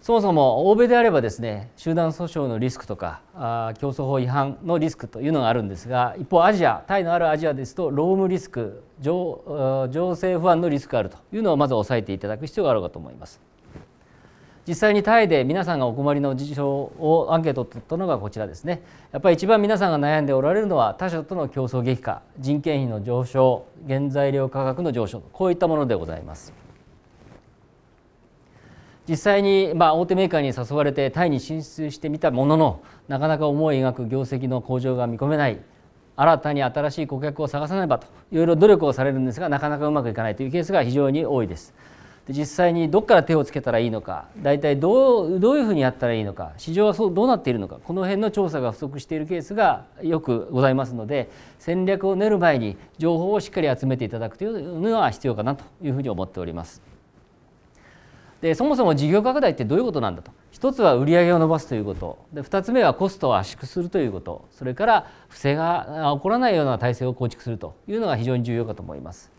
そもそも欧米であればですね集団訴訟のリスクとかあ競争法違反のリスクというのがあるんですが一方アジアタイのあるアジアですと労務リスク情情勢不安のリスクがあるというのをまず押さえていただく必要があるかと思います。実際にタイで皆さんがお困りの事象をアンケートを取ったのがこちらですねやっぱり一番皆さんが悩んでおられるのは他社との競争激化人件費の上昇原材料価格の上昇こういったものでございます。実際にま大手メーカーに誘われてタイに進出してみたもののなかなか思い描く業績の向上が見込めない新たに新しい顧客を探さねばといろいろ努力をされるんですがなかなかうまくいかないというケースが非常に多いです。で実際にどこから手をつけたらいいのか大体どうどういうふうにやったらいいのか市場はそうどうなっているのかこの辺の調査が不足しているケースがよくございますので戦略を練る前に情報をしっかり集めていただくというのは必要かなというふうに思っております。でそもそも事業拡大ってどういうことなんだと一つは売上を伸ばすということで2つ目はコストを圧縮するということそれから不正が起こらないような体制を構築するというのが非常に重要かと思います。